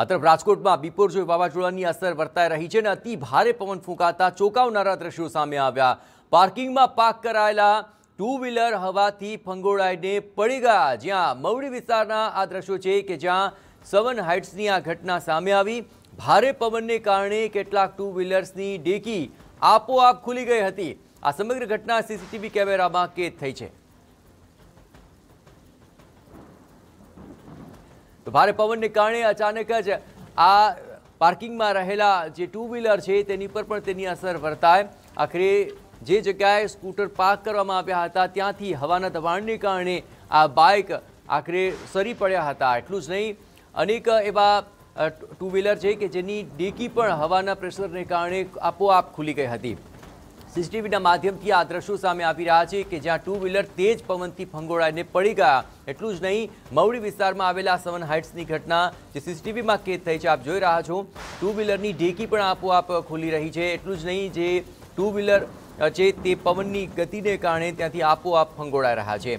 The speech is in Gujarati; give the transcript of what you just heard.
આ તરફ રાજકોટમાં બિપોરજોય વાવાઝોડાની અસર વર્તાઈ રહી છે અને અતિ ભારે પવન ફૂંકાતા ચોંકાવનારા દ્રશ્યો સામે આવ્યા પાર્કિંગમાં પાર્ક કરાયેલા ટુ વ્હીલર હવાથી ફંગોળાઈને પડી ગયા જ્યાં મવડી વિસ્તારના આ દ્રશ્યો છે કે જ્યાં સવન હાઇટ્સની આ ઘટના સામે આવી ભારે પવનને કારણે કેટલાક ટુ વ્હીલર્સની ડેકી આપોઆપ ખુલી ગઈ હતી આ સમગ્ર ઘટના સીસીટીવી કેમેરામાં કેદ થઈ છે તો ભારે પવનને કારણે અચાનક જ આ પાર્કિંગમાં રહેલા જે ટુ વ્હીલર છે તેની પર પણ તેની અસર વર્તાય આખરે જે જગ્યાએ સ્કૂટર પાર્ક કરવામાં આવ્યા હતા ત્યાંથી હવાના દબાણને કારણે આ બાઇક આખરે સરી પડ્યા હતા એટલું જ નહીં અનેક એવા ટુ વ્હીલર છે કે જેની ડેકી પણ હવાના પ્રેશરને કારણે આપોઆપ ખુલી ગઈ હતી સીસીટીવીના માધ્યમથી આ દ્રશ્યો સામે આવી રહ્યા છે કે જ્યાં ટુ વ્હીલર તેજ પવનથી ફંગોળાઈને પડી ગયા એટલું જ નહીં મવડી વિસ્તારમાં આવેલા સવન હાઇટ્સની ઘટના જે સીસીટીવીમાં કેદ થઈ છે આપ જોઈ રહ્યા છો ટુ વ્હીલરની ઢેકી પણ આપોઆપ ખુલી રહી છે એટલું જ નહીં જે ટુ વ્હીલર છે તે પવનની ગતિને કારણે ત્યાંથી આપોઆપ ફંગોળાઈ રહ્યા છે